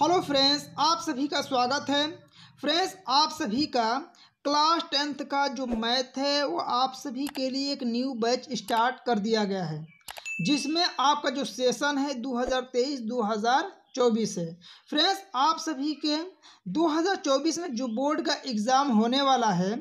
hello friends आप सभी का स्वागत है फ्रेंड्स आप सभी का क्लास टेंथ का जो मैथ है वो आप सभी के लिए एक न्यू बैच स्टार्ट कर दिया गया है जिसमें आपका जो सेशन है 2024 है फ्रेंड्स आप सभी के 2024 में जो बोर्ड का एग्ज़ाम होने वाला है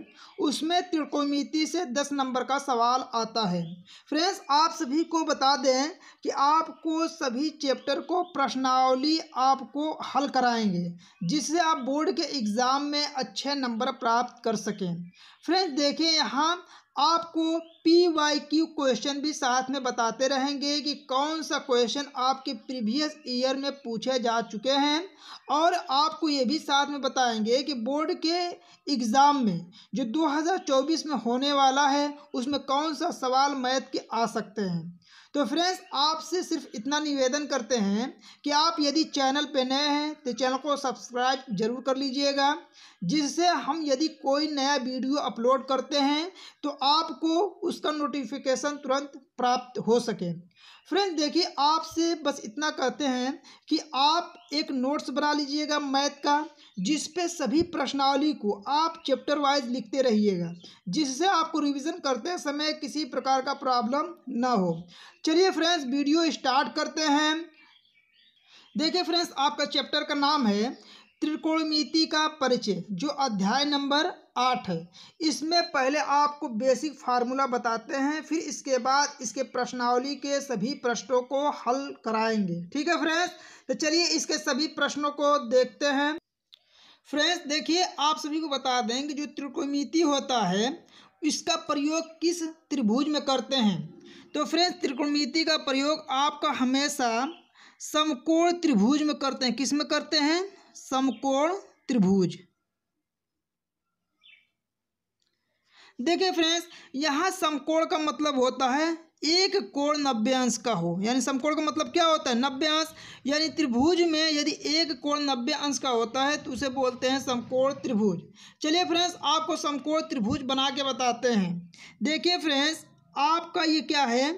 उसमें त्रिकोमिति से 10 नंबर का सवाल आता है फ्रेंड्स आप सभी को बता दें कि आपको सभी चैप्टर को प्रश्नावली आपको हल कराएंगे जिससे आप बोर्ड के एग्ज़ाम में अच्छे नंबर प्राप्त कर सकें फ्रेंड्स देखें यहाँ आपको पी वाई क्यू क्वेश्चन भी साथ में बताते रहेंगे कि कौन सा क्वेश्चन आपके प्रीवियस ईयर में पूछे जा चुके हैं और आपको ये भी साथ में बताएंगे कि बोर्ड के एग्ज़ाम में जो 2024 में होने वाला है उसमें कौन सा सवाल मैथ के आ सकते हैं तो फ्रेंड्स आपसे सिर्फ इतना निवेदन करते हैं कि आप यदि चैनल पर नए हैं तो चैनल को सब्सक्राइब जरूर कर लीजिएगा जिससे हम यदि कोई नया वीडियो अपलोड करते हैं तो आपको उसका नोटिफिकेशन तुरंत प्राप्त हो सके फ्रेंड्स देखिए आपसे बस इतना कहते हैं कि आप एक नोट्स बना लीजिएगा मैथ का जिस पे सभी प्रश्नावली को आप चैप्टर वाइज लिखते रहिएगा जिससे आपको रिवीजन करते समय किसी प्रकार का प्रॉब्लम ना हो चलिए फ्रेंड्स वीडियो स्टार्ट करते हैं देखिए फ्रेंड्स आपका चैप्टर का नाम है त्रिकोणमिति का परिचय जो अध्याय नंबर आठ इसमें पहले आपको बेसिक फार्मूला बताते हैं फिर इसके बाद इसके प्रश्नावली के सभी प्रश्नों को हल कराएंगे ठीक है फ्रेंड्स तो चलिए इसके सभी प्रश्नों को देखते हैं फ्रेंड्स देखिए आप सभी को बता दें कि जो त्रिकोणमिति होता है इसका प्रयोग किस त्रिभुज में करते हैं तो फ्रेंड्स त्रिकोणमिति का प्रयोग आपका हमेशा समकोण त्रिभुज में करते हैं किस में करते हैं समकोण त्रिभुज देखिए फ्रेंड्स यहाँ समकोण का मतलब होता है एक कोण नब्बे अंश का हो यानी समकोण का मतलब क्या होता है नब्बे अंश यानी त्रिभुज में यदि एक कोण नब्बे अंश का होता है तो उसे बोलते हैं समकोण त्रिभुज चलिए फ्रेंड्स आपको समकोण त्रिभुज बना के बताते हैं देखिए फ्रेंड्स आपका ये क्या है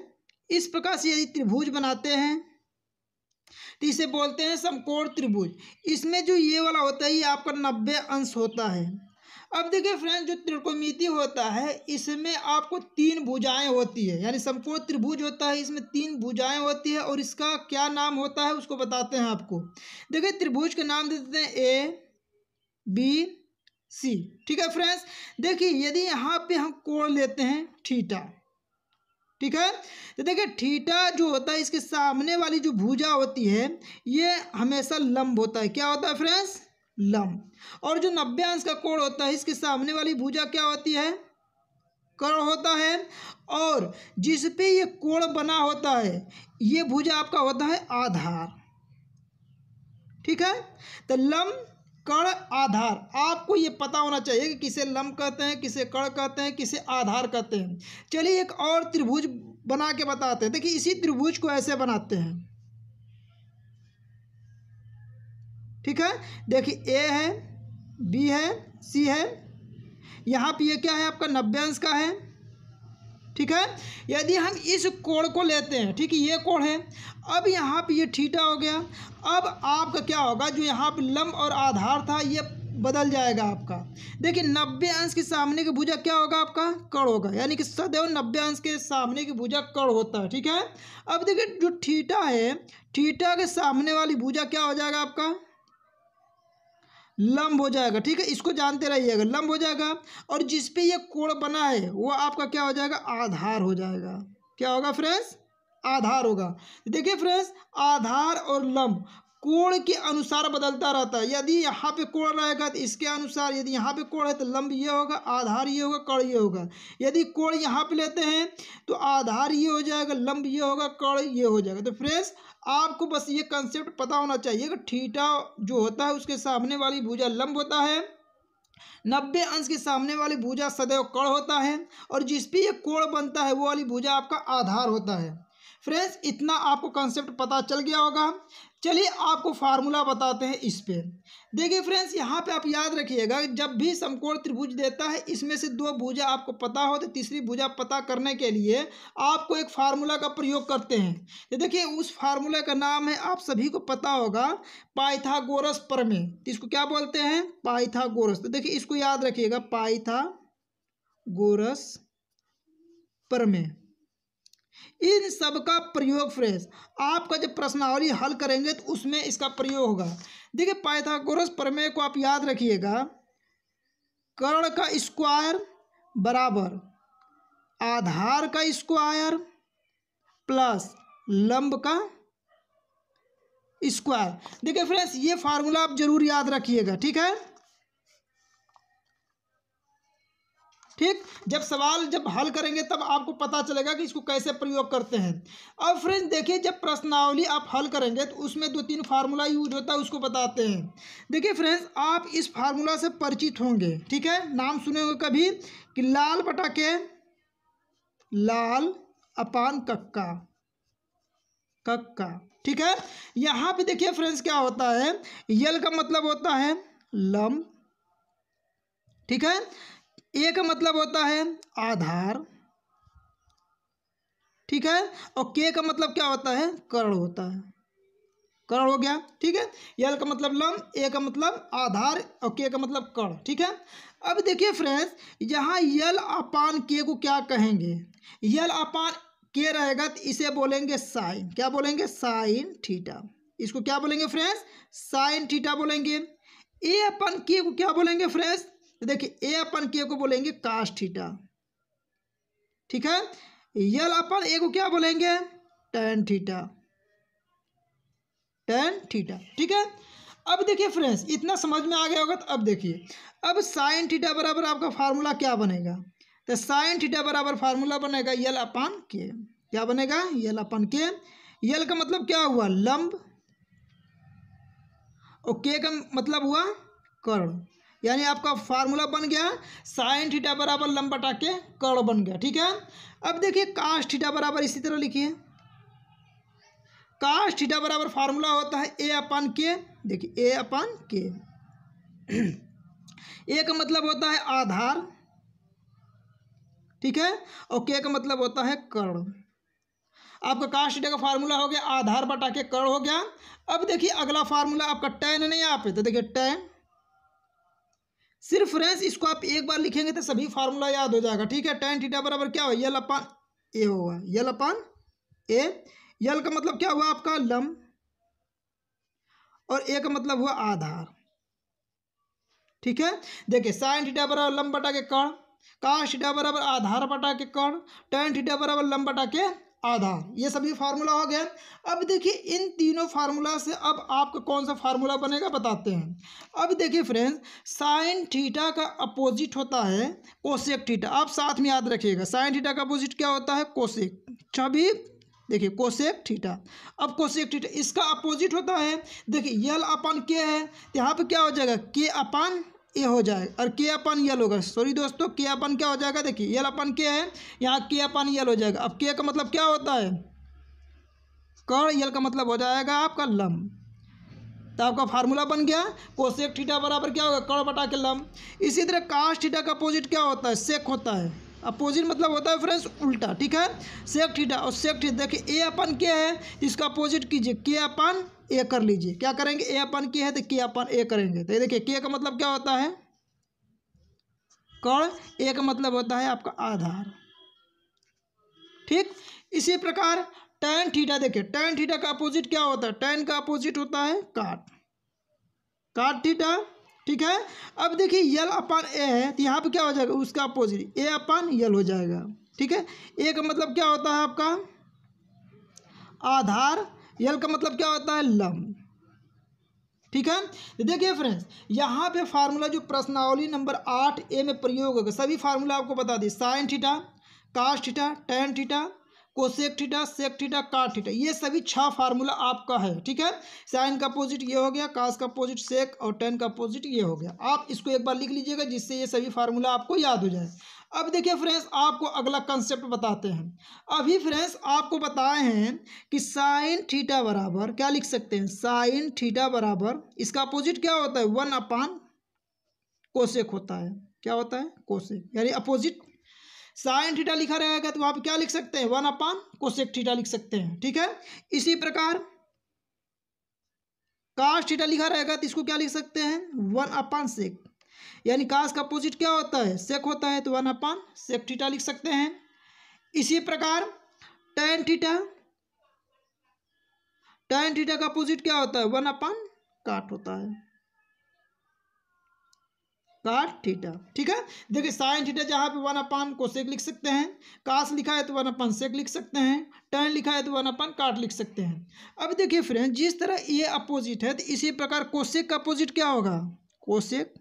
इस प्रकार से यदि त्रिभुज बनाते हैं तो इसे बोलते हैं समकोण त्रिभुज इसमें जो ये वाला होता है ये आपका नब्बे अंश होता है अब देखिए फ्रेंड जो त्रिकोमिति होता है इसमें आपको तीन भुजाएं होती है यानी संपूर्ण त्रिभुज होता है इसमें तीन भुजाएं होती है और इसका क्या नाम होता है उसको बताते हैं आपको देखिए त्रिभुज का नाम दे देते हैं ए बी सी ठीक है फ्रेंड्स देखिए यदि यहाँ पे हम कोण लेते हैं ठीटा ठीक है तो देखिए ठीटा जो होता है इसके सामने वाली जो भुजा होती है ये हमेशा लंब होता है क्या होता है फ्रेंड्स लम और जो नब्बे अंश का कोण होता है इसके सामने वाली भुजा क्या होती है कर्ण होता है और जिस पे ये कोण बना होता है ये भुजा आपका होता है आधार ठीक है तो लम कर्ण आधार आपको ये पता होना चाहिए कि किसे लम कहते हैं किसे कड़ कहते हैं किसे आधार कहते हैं चलिए एक और त्रिभुज बना के बताते हैं देखिए इसी त्रिभुज को ऐसे बनाते हैं ठीक है देखिए ए है बी है सी है यहाँ पे ये क्या है आपका नब्बे अंश का है ठीक है यदि हम इस कोण को लेते हैं ठीक है ये कोण है अब यहाँ पे ये ठीठा हो गया अब आपका क्या होगा जो यहाँ पे लंब और आधार था ये बदल जाएगा आपका देखिए नब्बे अंश के सामने की भुजा क्या होगा आपका कड़ होगा यानी कि सदैव नब्बे अंश के सामने की भुजा कड़ होता है ठीक है अब देखिए जो ठीठा है ठीठा के सामने वाली भुजा क्या हो जाएगा आपका लंब हो जाएगा ठीक है इसको जानते रहिएगा लंब हो जाएगा और जिस पे ये कोण बना है वो आपका क्या हो जाएगा आधार हो जाएगा क्या होगा फ्रेंड्स आधार होगा देखिए फ्रेंड्स आधार और लंब कोण के अनुसार बदलता रहता है यदि यहाँ पे कोण रहेगा तो इसके अनुसार यदि यहाँ पे कोण है तो लंब ये होगा आधार ये होगा कड़ ये होगा यदि कोण यहाँ पे लेते हैं तो आधार ये हो जाएगा लंब ये होगा कड़ ये हो जाएगा तो फ्रेंड्स आपको बस ये कंसेप्ट पता होना चाहिए कि ठीठा जो होता है उसके सामने वाली भूजा लंब होता है नब्बे अंश के सामने वाली भूजा सदैव कड़ होता है और जिस भी ये कोण बनता है वो वाली भूजा आपका आधार होता है फ्रेंड्स इतना आपको कंसेप्ट पता चल गया होगा चलिए आपको फार्मूला बताते हैं इस पे देखिए फ्रेंड्स यहाँ पे आप याद रखिएगा जब भी समकोण त्रिभुज देता है इसमें से दो भुजा आपको पता हो तो तीसरी भुजा पता करने के लिए आपको एक फार्मूला का प्रयोग करते हैं तो देखिए उस फार्मूला का नाम है आप सभी को पता होगा पाइथागोरस प्रमेय तो इसको क्या बोलते हैं पाइथागोरस तो देखिए इसको याद रखिएगा पाइथागोरस प्रमेय इन सब का प्रयोग फ्रेंड्स आपका जब प्रश्नावली हल करेंगे तो उसमें इसका प्रयोग होगा देखिए पाइथागोरस प्रमेय को आप याद रखिएगा कर्ण का स्क्वायर बराबर आधार का स्क्वायर प्लस लंब का स्क्वायर देखिए फ्रेंड्स ये फार्मूला आप जरूर याद रखिएगा ठीक है ठीक जब सवाल जब हल करेंगे तब आपको पता चलेगा कि इसको कैसे प्रयोग करते हैं अब फ्रेंड्स देखिए जब प्रश्नावली आप हल करेंगे तो उसमें दो तीन फार्मूला यूज होता है उसको बताते हैं देखिए फ्रेंड्स आप इस फार्मूला से परिचित होंगे ठीक है नाम सुने कभी कि लाल बटा के लाल अपान कक्का कक्का ठीक है यहाँ पे देखिए फ्रेंड्स क्या होता है यल का मतलब होता है लम ठीक है ए का मतलब होता है आधार ठीक है और के का मतलब क्या होता है कर्ण होता है करण हो गया ठीक है यल का मतलब लम ए का मतलब आधार और के का मतलब कण ठीक है अब देखिए फ्रेंड्स यहाँ यल अपान के को क्या कहेंगे यल अपान के रहेगा तो इसे बोलेंगे साइन क्या बोलेंगे साइन थीटा इसको क्या बोलेंगे फ्रेंड्स साइन थीटा बोलेंगे ए अपन के को क्या बोलेंगे फ्रेंड्स तो देखिए ए अपन के को बोलेंगे काश थीटा ठीक है यल अपन ए को क्या बोलेंगे टेन थीटा टेन थीटा ठीक है अब देखिए फ्रेंड्स इतना समझ में आ गया होगा तो अब देखिए अब साइन थीटा बराबर आपका फार्मूला क्या बनेगा तो साइन थीटा बराबर फार्मूला बनेगा यल अपान के क्या बनेगा यल अपान के यल का मतलब क्या हुआ लंब और के का मतलब हुआ कर्ण यानी आपका फार्मूला बन गया साइन थीटा बराबर लंब बटा के कर्ण बन गया ठीक है अब देखिए काश थीटा बराबर इसी तरह लिखिए काश थीटा बराबर फार्मूला होता है ए अपान के देखिए ए अपान के ए का मतलब होता है आधार ठीक है और के का मतलब होता है कर्ण आपका काश थीटा का फार्मूला हो गया आधार बटा के कर्ण हो गया अब देखिए अगला फार्मूला आपका टेन नहीं यहाँ पे तो देखिए टेन सिर्फ रेंस इसको आप एक बार लिखेंगे तो सभी फार्मूला याद हो जाएगा ठीक है टेन थीटा बराबर क्या हुआ यल अपान ए होगा यल अपान ए यल का मतलब क्या हुआ आपका लम और ए का मतलब हुआ आधार ठीक है देखिए साइन थीटा बराबर लम बटा के कर्ण काश थीटा बराबर आधार बटा के कर्ण टेन थीटा बराबर लम बटा के आधार ये सभी फार्मूला हो गए अब देखिए इन तीनों फार्मूला से अब आपका कौन सा फार्मूला बनेगा बताते हैं अब देखिए फ्रेंड्स साइन थीटा का अपोजिट होता है कोशेक थीटा आप साथ में याद रखिएगा साइन थीटा का अपोजिट क्या होता है कोशेक छवि देखिए कोशेक थीटा अब कोशेक थीटा इसका अपोजिट होता है देखिए यल अपन के है तो यहाँ पर क्या हो जाएगा के अपन ये हो जाएगा और के अपन यल होगा सॉरी दोस्तों के अपन क्या हो जाएगा देखिए यल अपन के है यहाँ के अपन यल हो जाएगा अब के का मतलब क्या होता है कर यल का मतलब हो जाएगा आपका लम तो आपका फार्मूला बन गया कोशेक थीटा बराबर क्या होगा कड़ बटा के लम इसी तरह कास्ट थीटा का अपोजिट क्या होता है सेक होता है अपोजिट मतलब होता है फ्रेंड्स उल्टा ठीक है सेक थीटा और सेक थीटा देखिए ए अपन क्या है इसका अपोजिट कीजिए के अपन ए कर लीजिए क्या करेंगे ए अपन के है तो के अपन ए करेंगे तो ये देखिए के का मतलब क्या होता है कर्ण ए का मतलब होता है आपका आधार ठीक इसी प्रकार टैन थीटा देखिए टैन थीटा का अपोजिट क्या होता है टैन का अपोजिट होता है काट काट थीटा ठीक है अब देखिए यल अपान ए है तो यहाँ पे क्या हो जाएगा उसका अपोजिट ए अपान यल हो जाएगा ठीक है ए का मतलब क्या होता है आपका आधार यल का मतलब क्या होता है लम ठीक है तो देखिए फ्रेंड्स यहाँ पे फार्मूला जो प्रश्नावली नंबर आठ ए में प्रयोग होगा सभी फार्मूला आपको बता दी sine theta cos theta tan theta cosec theta sec theta cot theta ये सभी छः फार्मूला आपका है ठीक है साइन का अपोजिट ये हो गया कास का अपोजिट सेक और टेन का अपोजिट ये हो गया आप इसको एक बार लिख लीजिएगा जिससे ये सभी फार्मूला आपको याद हो जाए अब देखिए फ्रेंड्स आपको अगला कंसेप्ट बताते हैं अभी फ्रेंड्स आपको बताए हैं कि साइन थीटा बराबर क्या लिख सकते हैं साइन थीटा बराबर इसका अपोजिट क्या होता है वन अपान कोसेक होता है क्या होता है कोसेक यानी अपोजिट साइन थीटा लिखा रहेगा तो आप क्या लिख सकते हैं वन अपान कोसेक थीटा लिख सकते हैं ठीक है इसी प्रकार काश थीटा लिखा रहेगा तो इसको क्या लिख सकते हैं वन अपान सेक यानी काश का अपोजिट क्या होता है सेक होता है तो वन अपान सेक थीटा लिख सकते हैं इसी प्रकार टेन थीटा टेन थीटा का अपोजिट क्या होता है वन अपान काट होता है कार थीटा ठीक है देखिए साइन थीटा जहाँ पे वन अपान को सेक लिख सकते हैं काश लिखा है तो वन अपान सेक लिख सकते हैं टर्न लिखा है तो वन अपान काट लिख सकते हैं अब देखिए फ्रेंड जिस तरह ये अपोजिट है तो इसी प्रकार कोशेक का अपोजिट क्या होगा कोशेक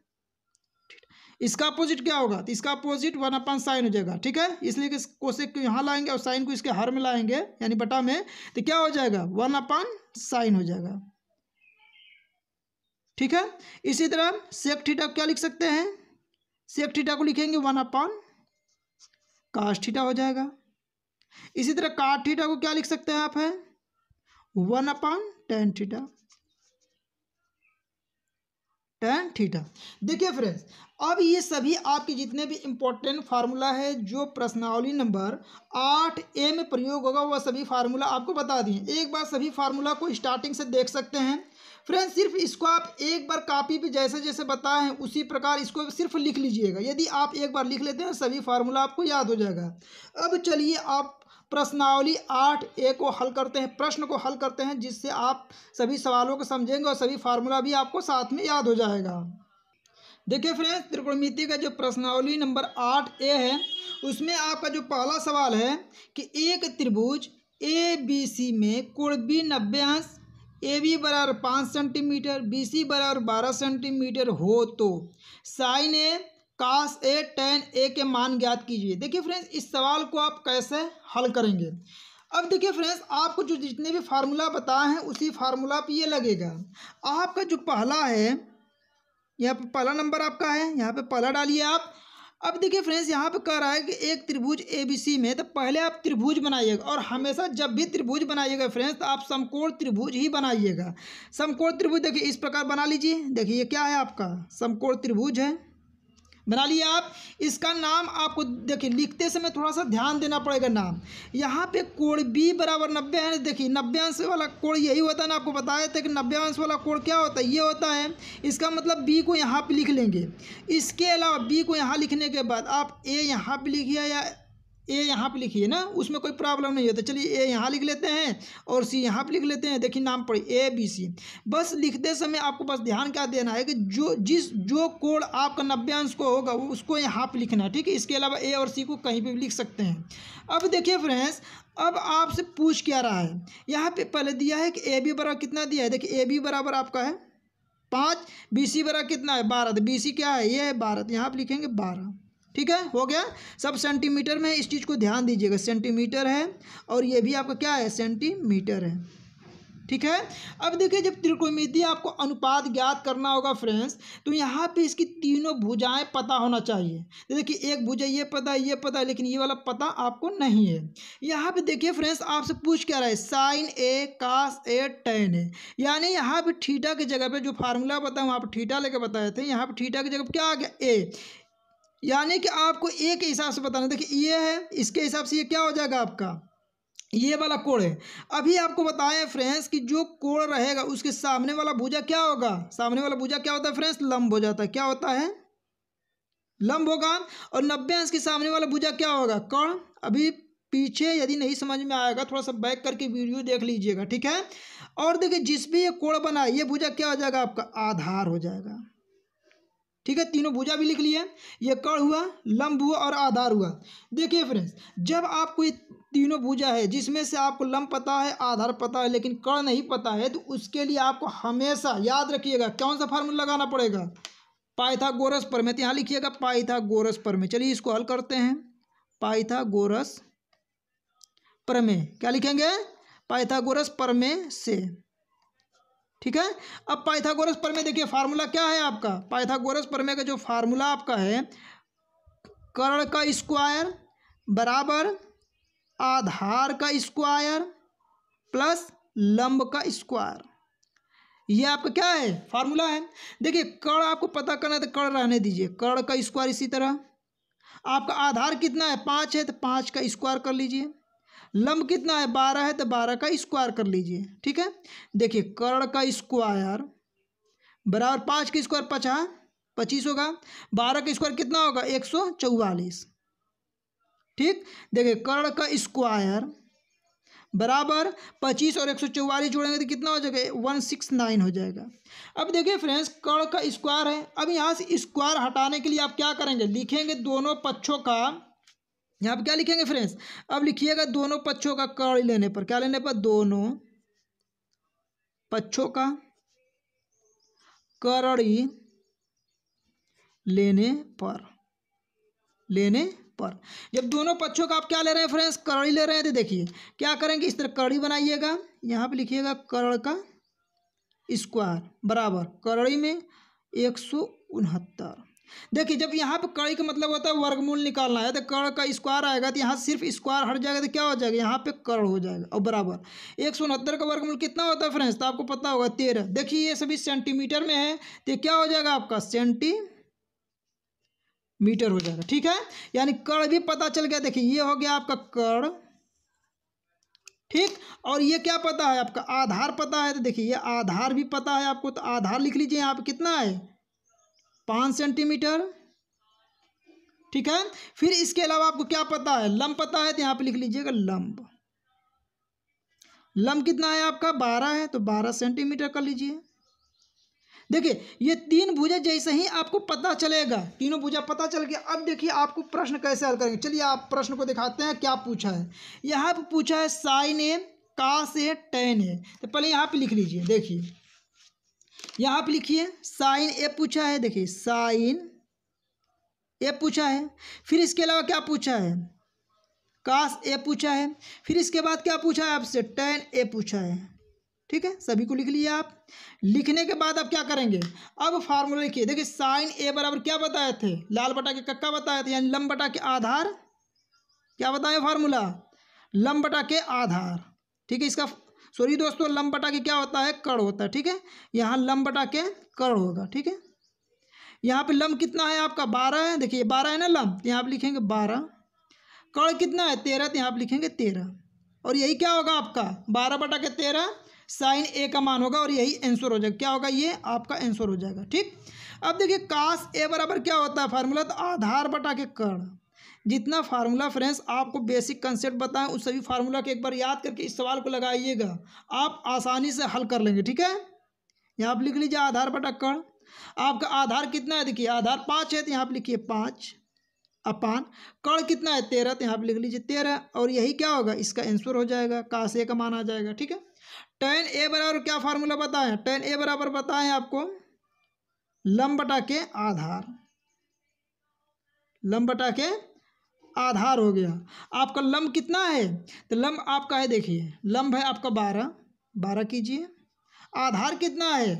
इसका अपोजिट क्या होगा तो इसका अपोजिट वन अपान साइन हो जाएगा ठीक है इसलिए कि इस कोसेक को यहाँ लाएंगे और साइन को इसके हर में लाएंगे यानी बटा में तो क्या हो जाएगा वन अपान साइन हो जाएगा ठीक है इसी तरह सेक ठीटा क्या लिख सकते हैं सेक ठीटा को लिखेंगे वन अपॉन काश हो जाएगा इसी तरह काट ठीटा को क्या लिख सकते हैं आप है one upon tan theta tan theta देखिए फ्रेंड्स अब ये सभी आपके जितने भी इम्पोर्टेंट फार्मूला है जो प्रश्नावली नंबर आठ ए में प्रयोग होगा वह सभी फार्मूला आपको बता दिए एक बार सभी फार्मूला को स्टार्टिंग से देख सकते हैं फ्रेंड्स सिर्फ इसको आप एक बार कापी पे जैसे जैसे बताए हैं उसी प्रकार इसको सिर्फ लिख लीजिएगा यदि आप एक बार लिख लेते हैं सभी फार्मूला आपको याद हो जाएगा अब चलिए आप प्रश्नावली आठ ए को हल करते हैं प्रश्न को हल करते हैं जिससे आप सभी सवालों को समझेंगे और सभी फार्मूला भी आपको साथ में याद हो जाएगा देखिए फ्रेंड्स त्रिकोणमिति का जो प्रश्नावली नंबर आठ ए है उसमें आपका जो पहला सवाल है कि एक त्रिभुज ए बी सी में कुड़बी बी नब्बे अंश ए बी बराबर पाँच सेंटीमीटर बी सी बराबर बारह सेंटीमीटर हो तो साइन ए कास ए टेन ए के मान ज्ञात कीजिए देखिए फ्रेंड्स इस सवाल को आप कैसे हल करेंगे अब देखिए फ्रेंड्स आपको जो जितने भी फार्मूला बताए हैं उसी फार्मूला पे ये लगेगा आपका जो पहला है यहाँ पे पहला नंबर आपका है यहाँ पे पहला डालिए आप अब देखिए फ्रेंड्स यहाँ पे कह रहा है कि एक त्रिभुज ए बी सी में तो पहले आप त्रिभुज बनाइएगा और हमेशा जब भी त्रिभुज बनाइएगा फ्रेंड्स तो आप समकोण त्रिभुज ही बनाइएगा समकोण त्रिभुज देखिए इस प्रकार बना लीजिए देखिए ये क्या है आपका समकोण त्रिभुज है बना लिए आप इसका नाम आपको देखिए लिखते समय थोड़ा सा ध्यान देना पड़ेगा नाम यहाँ पे कोण बी बराबर नब्बे है देखिए नब्बे अंश वाला कोण यही होता है ना आपको बताया था कि नब्बे अंश वाला कोण क्या होता है ये होता है इसका मतलब बी को यहाँ पर लिख लेंगे इसके अलावा बी को यहाँ लिखने के बाद आप ए यहाँ पर लिखिए या ए यहाँ पे लिखिए ना उसमें कोई प्रॉब्लम नहीं है तो चलिए ए यहाँ लिख लेते हैं और सी यहाँ पे लिख लेते हैं देखिए नाम पर ए बी सी बस लिखते समय आपको बस ध्यान क्या देना है कि जो जिस जो कोड आपका नब्बे अंश को होगा उसको यहाँ पे लिखना है ठीक है इसके अलावा ए और सी को कहीं पर भी लिख सकते हैं अब देखिए फ्रेंड्स अब आपसे पूछ क्या रहा है यहाँ पर पहले दिया है कि ए बी बराबर कितना दिया है देखिए ए बी बराबर आपका है पाँच बी सी बराबर कितना है बारह तो बी सी क्या है ये है बारह तो यहाँ पर लिखेंगे बारह ठीक है हो गया सब सेंटीमीटर में इस चीज़ को ध्यान दीजिएगा सेंटीमीटर है और ये भी आपका क्या है सेंटीमीटर है ठीक है अब देखिए जब त्रिकोणमिति आपको अनुपात ज्ञात करना होगा फ्रेंड्स तो यहाँ पे इसकी तीनों भुजाएं पता होना चाहिए देखिए एक भुजा ये पता ये पता लेकिन ये वाला पता आपको नहीं है यहाँ पे देखिए फ्रेंड्स आपसे पूछ क्या रहा है साइन ए कास ए टेन ए यानी यहाँ पे ठीटा की जगह पे जो फार्मूला बताए वहाँ पर ठीटा लेकर बताए थे यहाँ पर ठीटा की जगह क्या आ गया ए यानी कि आपको ए के हिसाब से बताना देखिए ये है इसके हिसाब से ये क्या हो जाएगा आपका ये वाला कोण है अभी आपको बताएं फ्रेंड्स कि जो कोण रहेगा उसके सामने वाला भुजा क्या होगा सामने वाला भुजा क्या होता है फ्रेंड्स लंब हो जाता है क्या होता है लंब होगा और नब्बे अंश के सामने वाला भुजा क्या होगा कोण अभी पीछे यदि नहीं समझ में आएगा थोड़ा सा बैक करके वीडियो देख लीजिएगा ठीक है और देखिए जिस भी ये कोण बना ये भुजा क्या हो जाएगा आपका आधार हो जाएगा ठीक है तीनों भुजा भी लिख लिया ये कड़ हुआ लंब हुआ और आधार हुआ देखिए फ्रेंड्स जब आपको ये तीनों भुजा है जिसमें से आपको लंब पता है आधार पता है लेकिन कड़ नहीं पता है तो उसके लिए आपको हमेशा याद रखिएगा कौन सा फार्मूला लगाना पड़ेगा पाइथागोरस परमे तो यहाँ लिखिएगा पाइथागोरस परमे चलिए इसको हल करते हैं पाइथागोरस परमे क्या लिखेंगे पाइथागोरस परमे से ठीक है अब पाइथागोरस परमे देखिए फार्मूला क्या है आपका पाइथागोरस परमे का जो फार्मूला आपका है कर्ण का स्क्वायर बराबर आधार का स्क्वायर प्लस लंब का स्क्वायर ये आपका क्या है फार्मूला है देखिए कर्ण आपको पता करना है तो कर्ण रहने दीजिए कर्ण का स्क्वायर इसी तरह आपका आधार कितना है पाँच है तो पाँच का स्क्वायर कर लीजिए लंब कितना है बारह है तो बारह का स्क्वायर कर लीजिए ठीक है देखिए कर्ण का स्क्वायर बराबर पाँच का स्क्वायर पचास पच्चीस होगा बारह का स्क्वायर कितना होगा एक सौ चौवालीस ठीक देखिए कर्ण का स्क्वायर बराबर पच्चीस और एक सौ चौवालीस जोड़ेंगे तो कितना हो जाएगा वन सिक्स नाइन हो जाएगा अब देखिए फ्रेंड्स कर्ण का स्क्वायर है अब यहाँ से स्क्वायर हटाने के लिए आप क्या करेंगे लिखेंगे दोनों पक्षों का यहाँ पर क्या लिखेंगे फ्रेंड्स अब लिखिएगा दोनों पक्षों का कर्ण लेने पर क्या लेने पर दोनों पक्षों का करड़ी लेने पर लेने पर जब दोनों पक्षों का आप क्या ले रहे हैं फ्रेंड्स करड़ी ले रहे हैं तो देखिए क्या करेंगे इस तरह करड़ी बनाइएगा यहाँ पे लिखिएगा करड़ का स्क्वायर बराबर करड़ी में एक सौ उनहत्तर देखिए जब यहाँ पर कड़ी का मतलब होता है वर्गमूल निकालना है तो कड़ का स्क्वायर आएगा तो यहाँ सिर्फ स्क्वायर हट जाएगा तो क्या हो जाएगा यहाँ पे कड़ हो जाएगा और बराबर एक सौ उनहत्तर का वर्गमूल कितना होता है फ्रेंड्स तो आपको पता होगा तेरह देखिए ये सभी सेंटीमीटर में है तो क्या हो जाएगा आपका सेंटी मीटर हो जाएगा ठीक है यानी कड़ भी पता चल गया देखिए ये हो गया आपका कड़ ठीक और ये क्या पता है आपका आधार पता है तो देखिए ये आधार भी पता है आपको तो आधार लिख लीजिए यहाँ पे कितना है पाँच सेंटीमीटर ठीक है फिर इसके अलावा आपको क्या पता है लंब पता है तो यहाँ पे लिख लीजिएगा लंब लंब कितना है आपका बारह है तो बारह सेंटीमीटर कर लीजिए देखिए ये तीन भुजा जैसे ही आपको पता चलेगा तीनों भुजा पता चल गया अब देखिए आपको प्रश्न कैसे हल करेंगे चलिए आप प्रश्न को दिखाते हैं क्या पूछा है यहाँ पर पूछा है साइन ए का से टेन है तो पहले यहाँ पे लिख लीजिए देखिए यहाँ आप लिखिए साइन ए पूछा है देखिए साइन ए पूछा है फिर इसके अलावा क्या पूछा है कास ए पूछा है फिर इसके बाद क्या पूछा है आपसे टेन ए पूछा है ठीक है सभी को लिख लिया आप लिखने के बाद आप क्या करेंगे अब फार्मूला लिखिए देखिए साइन ए बराबर क्या बताए थे लाल बटा के कक्का बताए थे यानी लम बटा के आधार क्या बताए फार्मूला लम बटा के आधार ठीक है इसका सॉरी दोस्तों लम बटा के क्या होता है कड़ होता है ठीक है यहाँ लम के कड़ होगा ठीक है यहाँ पे लम कितना है आपका बारह है देखिए बारह है ना लम तो यहाँ पर लिखेंगे बारह कड़ कितना है तेरह तो यहाँ पर लिखेंगे तेरह और यही क्या होगा आपका बारह बटा के तेरह साइन ए का मान होगा और यही आंसर हो जाएगा क्या होगा ये आपका आंसर हो जाएगा ठीक अब देखिए काश ए बराबर क्या होता है फार्मूला तो आधार बटा के कड़ जितना फार्मूला फ्रेंड्स आपको बेसिक कंसेप्ट बताएं उस सभी फार्मूला को एक बार याद करके इस सवाल को लगाइएगा आप आसानी से हल कर लेंगे ठीक है यहाँ आप लिख लीजिए आधार बटक्कड़ आपका आधार कितना है देखिए आधार पाँच है तो यहाँ आप लिखिए पाँच अपान कण कितना है तेरह तो यहाँ आप लिख लीजिए तेरह और यही क्या होगा इसका आंसर हो जाएगा काश से का मान आ जाएगा ठीक है टेन ए बराबर क्या फार्मूला बताएं टेन ए बराबर बताएं आपको लंबटा के आधार लंबटा के आधार हो गया आपका लम्ब कितना है तो लम्ब आपका है देखिए लम्ब है आपका बारह बारह कीजिए आधार कितना है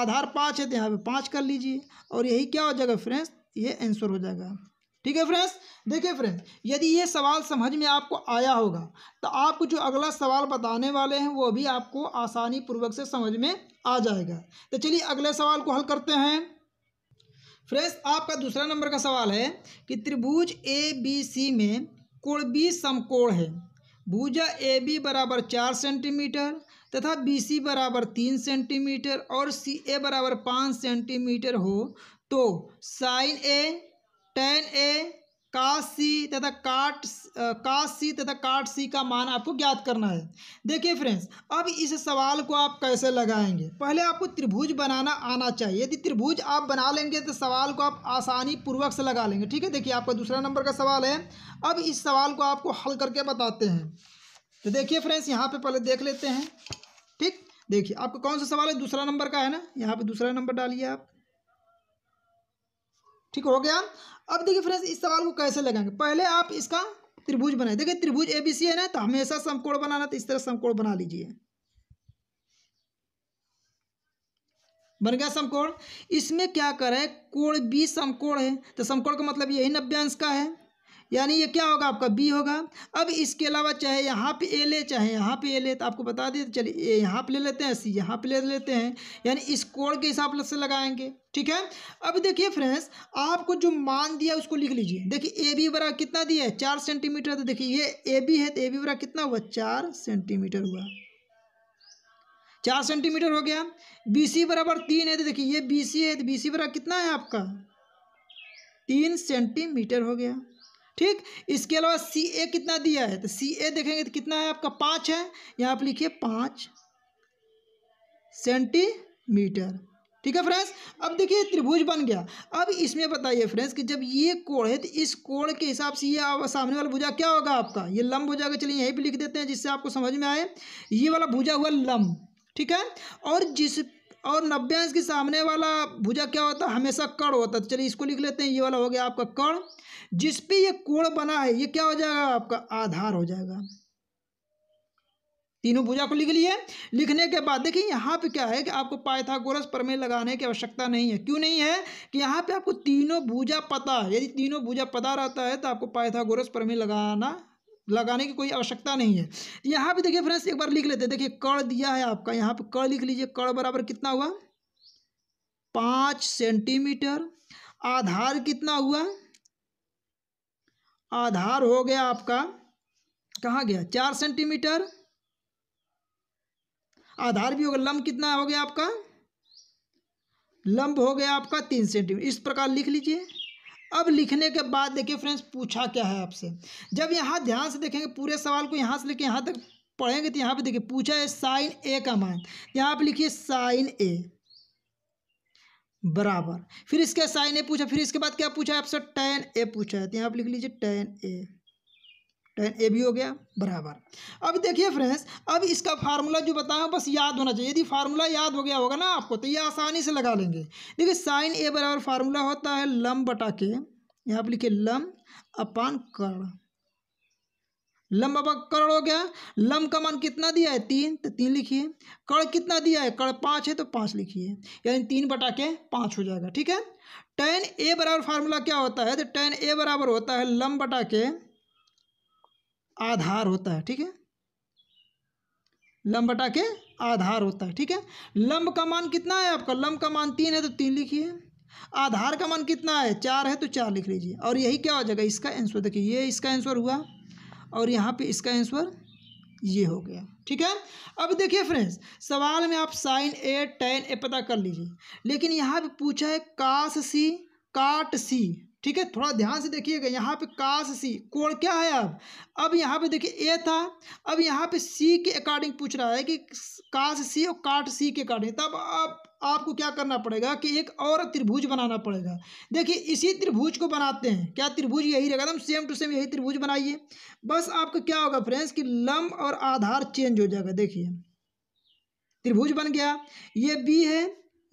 आधार पाँच है तो यहाँ पे पाँच कर लीजिए और यही क्या हो जाएगा फ्रेंड्स ये आंसर हो जाएगा ठीक है फ्रेंड्स देखिए फ्रेंड्स यदि ये सवाल समझ में आपको आया होगा तो आपको जो अगला सवाल बताने वाले हैं वो भी आपको आसानी पूर्वक से समझ में आ जाएगा तो चलिए अगले सवाल को हल करते हैं फ्रेंड्स आपका दूसरा नंबर का सवाल है कि त्रिभुज ए बी सी में कोण बी समकोण है भुजा ए बी बराबर चार सेंटीमीटर तथा बी सी बराबर तीन सेंटीमीटर और सी ए बराबर पाँच सेंटीमीटर हो तो sine A tan A cos A तथा काट काशी तथा काट सी का मान आपको ज्ञात करना है देखिए फ्रेंड्स अब इस सवाल को आप कैसे लगाएंगे पहले आपको त्रिभुज बनाना आना चाहिए यदि त्रिभुज आप बना लेंगे तो सवाल को आप आसानी पूर्वक से लगा लेंगे ठीक है देखिए आपका दूसरा नंबर का सवाल है अब इस सवाल को आपको हल करके बताते हैं तो देखिए फ्रेंड्स यहाँ पर पहले देख लेते हैं ठीक देखिए आपका कौन सा सवाल है दूसरा नंबर का है ना यहाँ पर दूसरा नंबर डालिए आप ठीक हो गया अब देखिए फ्रेंड्स इस सवाल को कैसे लगाएंगे पहले आप इसका त्रिभुज बनाए देखिए त्रिभुज ए बी सी है ना तो हमेशा समकोण बनाना तो इस तरह समकोण बना लीजिए बन गया समकोण इसमें क्या करें कोण बी समकोण है तो समकोण का मतलब यही नब्बे अंश का है यानी ये क्या होगा आपका बी होगा अब इसके अलावा चाहे यहाँ पे ए ले चाहे यहाँ पे ए ले तो आपको बता दिए चलिए ए यहाँ पे ले लेते हैं सी यहाँ पे ले लेते हैं यानी इस कोण के हिसाब से लगाएंगे ठीक है अब देखिए फ्रेंड्स आपको जो मान दिया उसको लिख लीजिए देखिए ए बी बरा कितना दिया है चार सेंटीमीटर तो देखिए ये ए बी है तो ए बी बरा कितना हुआ चार सेंटीमीटर हुआ चार सेंटीमीटर हो गया बी सी बराबर तीन है तो देखिए ये बी सी है तो बी सी बराबर कितना है आपका तीन सेंटीमीटर हो गया ठीक इसके अलावा सी ए कितना दिया है तो सी ए देखेंगे तो कितना है आपका पाँच है यहाँ आप लिखिए पाँच सेंटीमीटर ठीक है फ्रेंड्स अब देखिए त्रिभुज बन गया अब इसमें बताइए फ्रेंड्स कि जब ये कोण है तो इस कोण के हिसाब से ये सामने वाला भुजा क्या होगा आपका ये लंब हो जाएगा चलिए यहीं पे लिख देते हैं जिससे आपको समझ में आए ये वाला भुजा हुआ लंब ठीक है और जिस और नब्बे अंश के सामने वाला भुजा क्या होता है हमेशा कण होता है तो चलिए इसको लिख लेते हैं ये वाला हो गया आपका कण जिस पे ये कोण बना है ये क्या हो जाएगा आपका आधार हो जाएगा तीनों भुजा को लिख लिए लिखने के बाद देखिए यहाँ पे क्या है कि आपको पाइथागोरस प्रमेय लगाने की आवश्यकता नहीं है क्यों नहीं है कि यहाँ पे आपको तीनों भुजा पता यदि तीनों भुजा पता रहता है तो आपको पाइथागोरस प्रमेय लगाना लगाने की कोई आवश्यकता नहीं है यहाँ पे देखिए फ्रेंड्स एक बार लिख लेते हैं देखिए कड़ दिया है आपका यहाँ पर कड़ लिख लीजिए कड़ बराबर कितना हुआ पाँच सेंटीमीटर आधार कितना हुआ आधार हो गया आपका कहाँ गया चार सेंटीमीटर आधार भी होगा लंब कितना हो गया आपका लंब हो गया आपका तीन सेंटीमीटर इस प्रकार लिख लीजिए अब लिखने के बाद देखिए फ्रेंड्स पूछा क्या है आपसे जब यहाँ ध्यान से देखेंगे पूरे सवाल को यहाँ से लेके यहाँ तक पढ़ेंगे तो यहाँ पे देखिए पूछा है साइन ए का मान यहाँ पे लिखिए साइन ए बराबर फिर इसके साइन ए पूछा फिर इसके बाद क्या पूछा है आपसे टेन ए पूछा है तो यहाँ पर लिख लीजिए टेन ए टेन तो ए भी हो गया बराबर अब देखिए फ्रेंड्स अब इसका फार्मूला जो बताया बस याद होना चाहिए यदि फार्मूला याद हो गया होगा ना आपको तो ये आसानी से लगा लेंगे देखिए साइन ए बराबर फार्मूला होता है लम बटा के यहाँ पर लिखिए लम अपान कर्ण अपन कर्ण हो गया लम का मान कितना दिया है तीन तो तीन लिखिए कर्ण कितना दिया है कर्ण पाँच है तो पाँच लिखिए यानी तीन बटा के पाँच हो जाएगा ठीक है टेन ए बराबर फार्मूला क्या होता है तो टेन ए बराबर होता है लम बटा के आधार होता है ठीक है लंब बटा के आधार होता है ठीक है लंब का मान कितना है आपका लंब का मान तीन है तो तीन लिखिए आधार का मान कितना है चार है तो चार लिख लीजिए और यही क्या हो जाएगा इसका आंसर देखिए ये इसका आंसर हुआ और यहाँ पे इसका आंसर ये हो गया ठीक है अब देखिए फ्रेंड्स सवाल में आप साइन ए टेन ए पता कर लीजिए लेकिन यहाँ पे पूछा है काश सी काट सी ठीक है थोड़ा ध्यान से देखिएगा यहाँ पे काश सी कोण क्या है अब अब यहाँ पे देखिए ए था अब यहाँ पे सी के अकॉर्डिंग पूछ रहा है कि काश सी और काट सी के अकॉर्डिंग तब आप आपको क्या करना पड़ेगा कि एक और त्रिभुज बनाना पड़ेगा देखिए इसी त्रिभुज को बनाते हैं क्या त्रिभुज यही रहेगा एकदम सेम टू सेम यही त्रिभुज बनाइए बस आपका क्या होगा फ्रेंड्स कि लम्ब और आधार चेंज हो जाएगा देखिए त्रिभुज बन गया ये बी है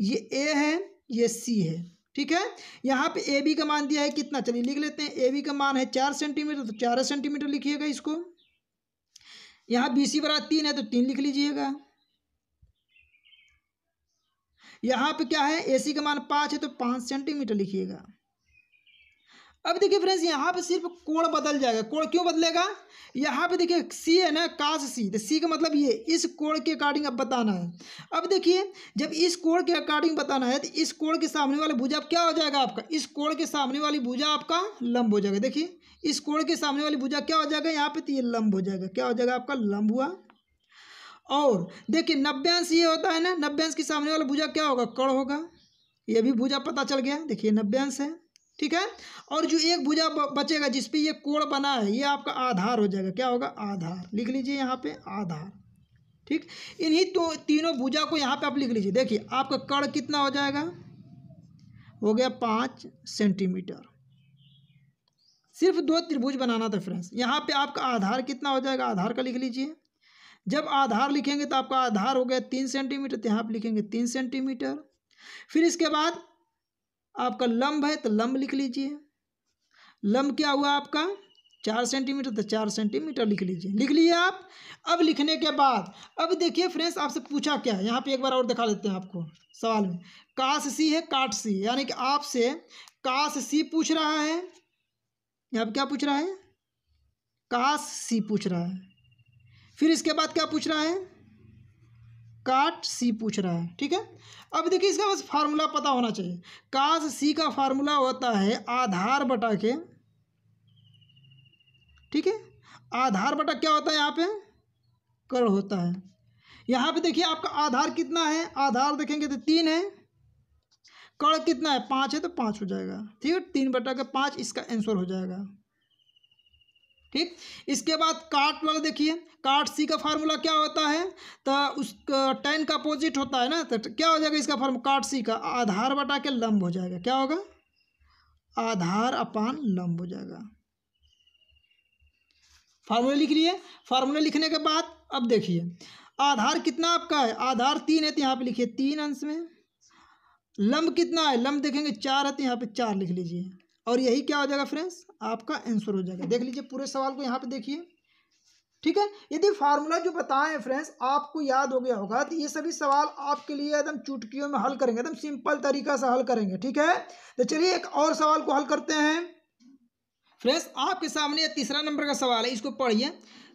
ये ए है ये सी है ठीक है यहाँ पे ए बी का मान दिया है कितना चलिए लिख लेते हैं ए बी का मान है चार सेंटीमीटर तो चार सेंटीमीटर लिखिएगा इसको यहाँ बी सी बराबर तीन है तो तीन लिख लीजिएगा यहाँ पे क्या है ए सी का मान पाँच है तो पाँच सेंटीमीटर लिखिएगा अब देखिए फ्रेंड्स यहाँ पे सिर्फ कोण बदल जाएगा कोण क्यों बदलेगा यहाँ पे देखिए सी है ना काश सी तो सी का मतलब ये इस कोण के अकॉर्डिंग अब बताना है अब देखिए जब इस कोण के अकॉर्डिंग बताना है तो इस कोण के सामने वाले भूजा क्या हो जाएगा आपका इस कोण के सामने वाली भूजा आपका लंब हो जाएगा देखिए इस कोण के सामने वाली भूजा क्या हो जाएगा यहाँ पे तो ये लंब हो जाएगा क्या हो जाएगा आपका लंब हुआ और देखिए नब्यांश ये होता है ना नब्यांश के सामने वाला भूजा क्या होगा कड़ होगा ये भी भूजा पता चल गया देखिए नब्यांश है ठीक है और जो एक भुजा बचेगा जिसपे ये कोण बना है ये आपका आधार हो जाएगा क्या होगा आधार लिख लीजिए यहाँ पे आधार ठीक इन्हीं तो तीनों भुजा को यहाँ पे आप लिख लीजिए देखिए आपका कण कितना हो जाएगा हो गया पाँच सेंटीमीटर सिर्फ दो त्रिभुज बनाना था फ्रेंड्स यहाँ पे आपका आधार कितना हो जाएगा आधार का लिख लीजिए जब आधार लिखेंगे तो आपका आधार हो गया तीन सेंटीमीटर तो यहाँ पर लिखेंगे तीन सेंटीमीटर फिर इसके बाद आपका लंब है तो लंब लिख लीजिए लंब क्या हुआ आपका चार सेंटीमीटर तो चार सेंटीमीटर लिख लीजिए लिख लिए आप अब लिखने के बाद अब देखिए फ्रेंड्स आपसे पूछा क्या है यहाँ पे एक बार और दिखा देते हैं आपको सवाल में काश सी है काट सी यानी कि आपसे काश सी पूछ रहा है यहाँ पे क्या पूछ रहा है काश सी पूछ रहा है फिर इसके बाद क्या पूछ रहा है काट सी पूछ रहा है ठीक है अब देखिए इसका बस फार्मूला पता होना चाहिए काश सी का फार्मूला होता है आधार बटा के ठीक है आधार बटा क्या होता है यहाँ पे कर्ण होता है यहाँ पे देखिए आपका आधार कितना है आधार देखेंगे तो तीन है कर्ण कितना है पाँच है तो पाँच हो जाएगा ठीक है तीन बटा के पाँच इसका आंसर हो जाएगा ठीक इसके बाद काट वाला देखिए काट सी का फार्मूला क्या होता है तो उस टेन का अपोजिट होता है ना तो, तो क्या हो जाएगा इसका फार्मूला काट सी का आधार बटा के लंब हो जाएगा क्या होगा आधार अपान लंब हो जाएगा फार्मूला लिख लिए फार्मूला लिखने के बाद अब देखिए आधार कितना आपका है आधार तीन है तो यहाँ पर लिखिए तीन अंश में लंब कितना है लंब देखेंगे चार है तो यहाँ पर चार लिख लीजिए और यही क्या हो जाएगा फ्रेंड्स आपका आंसर हो जाएगा देख लीजिए पूरे सवाल को यहाँ पे देखिए ठीक है यदि फार्मूला जो बताएं फ्रेंड्स आपको याद हो गया होगा तो ये सभी सवाल आपके लिए एकदम चुटकियों में हल करेंगे एकदम सिंपल तरीका से हल करेंगे ठीक है तो चलिए एक और सवाल को हल करते हैं फ्रेंड्स आपके सामने तीसरा नंबर का सवाल है इसको पढ़िए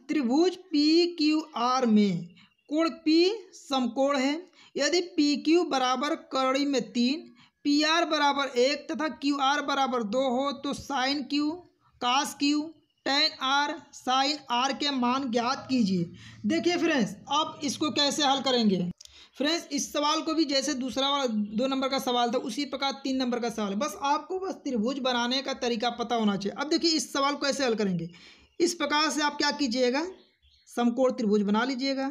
त्रिभुज पी क्यू आर में कोण पी समकोण है यदि पी क्यू बराबर कड़ी में तीन पी आर बराबर एक तथा क्यू आर बराबर दो हो तो sine Q cos Q tan R sine R के मान ज्ञात कीजिए देखिए फ्रेंड्स अब इसको कैसे हल करेंगे फ्रेंड्स इस सवाल को भी जैसे दूसरा वाला दो नंबर का सवाल था उसी प्रकार तीन नंबर का सवाल है बस आपको बस त्रिभुज बनाने का तरीका पता होना चाहिए अब देखिए इस सवाल को ऐसे हल करेंगे इस प्रकार से आप क्या कीजिएगा समकोण त्रिभुज बना लीजिएगा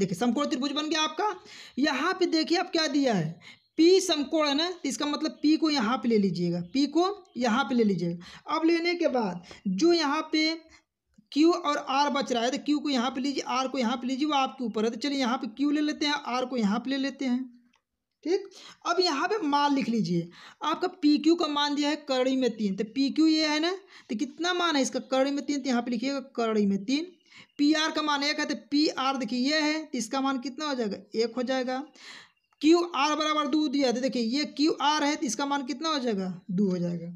देखिए समकोण त्रिभुज बन गया आपका यहाँ पे देखिए आप क्या दिया है पी समकोण है ना तो इसका मतलब पी को यहाँ पे ले लीजिएगा पी को यहाँ पे ले लीजिएगा अब लेने के बाद जो यहाँ पे क्यू और आर बच रहा है तो क्यू को यहाँ पे लीजिए आर को यहाँ पे लीजिए वो आपके ऊपर है तो चलिए यहाँ पे क्यू ले लेते हैं आर को यहाँ पे ले लेते हैं ठीक अब यहाँ पे मान लिख लीजिए आपका पी क्यू का मान दिया है करड़ी में तीन तो पी क्यू ये है ना तो कितना मान है इसका करड़ी में तीन तो यहाँ पे लिखिएगा करड़ी में तीन पी आर का मान एक है तो पी आर देखिए ये है तो इसका मान कितना हो जाएगा एक हो जाएगा क्यू आर बराबर दो दिया था तो देखिए ये क्यू आर है तो इसका मान कितना हो जाएगा दो हो जाएगा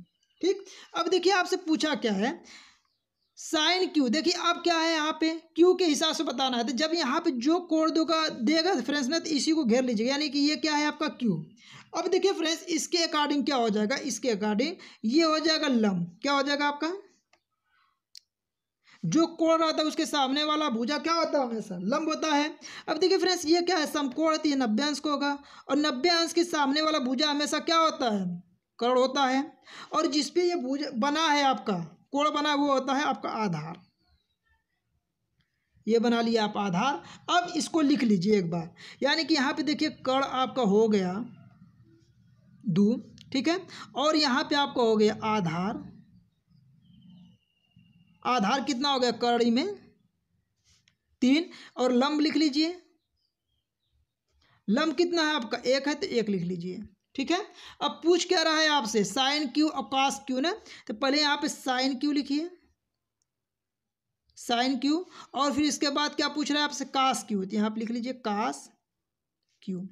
ठीक अब देखिए आपसे पूछा क्या है साइन क्यू देखिए अब क्या है यहाँ पे क्यू के हिसाब से बताना है तो जब यहाँ पे जो कोड दो का देगा फ्रेंड्स तो ने तो इसी को घेर लीजिएगा यानी कि ये क्या है आपका क्यू अब देखिए फ्रेंड्स इसके अकॉर्डिंग क्या हो जाएगा इसके अकॉर्डिंग ये हो जाएगा लम क्या हो जाएगा आपका जो कोण रहता है उसके सामने वाला भुजा क्या होता है हमेशा लंब होता है अब देखिए फ्रेंड्स ये क्या है समकोण होती है नब्बे अंश को होगा और नब्बे अंश के सामने वाला भुजा हमेशा क्या होता है कर्ण होता है और जिसपे ये भुजा बना है आपका कोण बना वो होता है आपका आधार ये बना लिया आप आधार अब इसको लिख लीजिए एक बार यानी कि यहाँ पे देखिए कर्ण आपका हो गया दू ठीक है और यहाँ पे आपका हो गया आधार आधार कितना हो गया कड़ी में तीन और लंब लिख लीजिए लंब कितना है आपका एक है तो एक लिख लीजिए ठीक है अब पूछ क्या रहा है आपसे साइन क्यू और कास क्यू ना तो पहले यहाँ पे साइन क्यू लिखिए साइन क्यू और फिर इसके बाद क्या पूछ रहा है आपसे कास क्यू तो यहाँ पर लिख लीजिए कास क्यू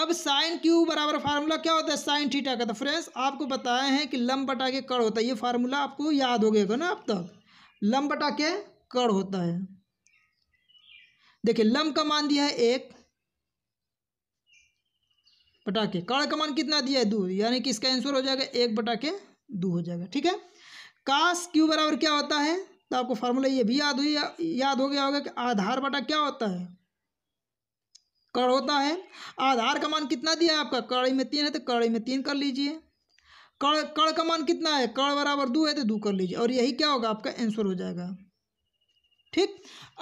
अब साइन क्यू बराबर फार्मूला क्या होता है साइन थीटा का तो फ्रेंड्स आपको बताए हैं कि लंब बटा के कड़ होता है ये फार्मूला आपको याद हो गया ना अब तक लम बटा के कर होता है देखिए लम का मान दिया है एक बटा के कर्ण का मान कितना दिया है दो यानी कि इसका आंसर हो जाएगा एक बटा के दो हो जाएगा ठीक है कास क्यू बराबर क्या होता है तो आपको फार्मूला ये भी याद हुई या, याद हो गया होगा कि आधार बटा क्या होता है कड़ होता है आधार का मान कितना दिया है आपका कड़ी में तीन है तो कड़ी में तीन कर लीजिए कड़ कड़ का मान कितना है कड़ बराबर दो है तो दो कर लीजिए और यही क्या होगा आपका आंसर हो जाएगा ठीक